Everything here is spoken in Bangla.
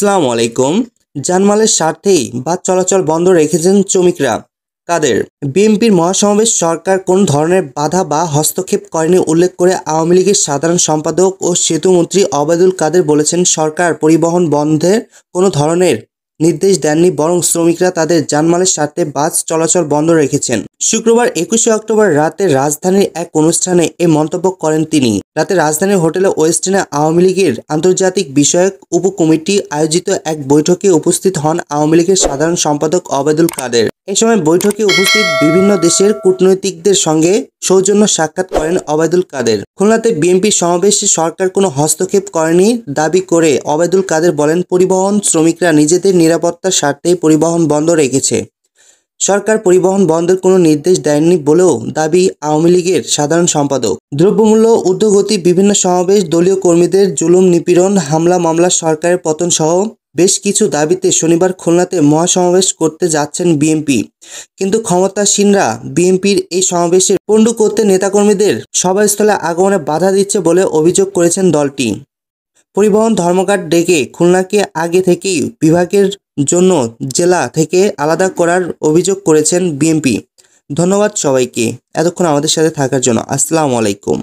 আসসালামু আলাইকুম জানমালের স্বার্থেই বাস চলাচল বন্ধ রেখেছেন শ্রমিকরা কাদের বিএনপির মহাসমাবেশ সরকার কোন ধরনের বাধা বা হস্তক্ষেপ করেনি উল্লেখ করে আওয়ামী লীগের সাধারণ সম্পাদক ও সেতুমন্ত্রী অবায়দুল কাদের বলেছেন সরকার পরিবহন বন্ধের কোনো ধরনের নির্দেশ দেননি বরং শ্রমিকরা তাদের জানমালের স্বার্থে বাস চলাচল বন্ধ রেখেছেন শুক্রবার একুশে অক্টোবর রাতে রাজধানীর এক অনুষ্ঠানে এ মন্তব্য করেন তিনি রাতে রাজধানীর হোটেলে ওয়েস্টিনে আওয়ামী লীগের আন্তর্জাতিক বিষয়ক উপকমিটি আয়োজিত এক বৈঠকে উপস্থিত হন আওয়ামী লীগের সাধারণ সম্পাদক অবেদুল কাদের এ সময় বৈঠকে উপস্থিত বিভিন্ন দেশের কূটনৈতিকদের সঙ্গে সৌজন্য সাক্ষাৎ করেন অবায়দুল কাদের খুলনাতে বিএনপির সমাবেশে সরকার কোনো হস্তক্ষেপ করেনি দাবি করে অবায়দুল কাদের বলেন পরিবহন শ্রমিকরা নিজেদের নিরাপত্তার স্বার্থে পরিবহন বন্ধ রেখেছে সরকার পরিবহন বন্ধের কোনো নির্দেশ দেয়নি বলেও দাবি আওয়ামী লীগের সাধারণ সম্পাদক দ্রব্যমূল্য ঊর্ধ্বগতি বিভিন্ন সমাবেশ দলীয় কর্মীদের জুলুম নিপীড়ন হামলা মামলা সরকারের পতন সহ বেশ কিছু দাবিতে শনিবার খুলনাতে মহাসমাবেশ করতে যাচ্ছেন বিএনপি কিন্তু ক্ষমতাসীনরা বিএনপির এই সমাবেশে পণ্ডু করতে নেতাকর্মীদের সভাস্থলে আগমনে বাধা দিচ্ছে বলে অভিযোগ করেছেন দলটি পরিবহন ধর্মঘাট ডেকে খুলনাকে আগে থেকেই বিভাগের জন্য জেলা থেকে আলাদা করার অভিযোগ করেছেন বিএনপি ধন্যবাদ সবাইকে এতক্ষণ আমাদের সাথে থাকার জন্য আসসালামু আলাইকুম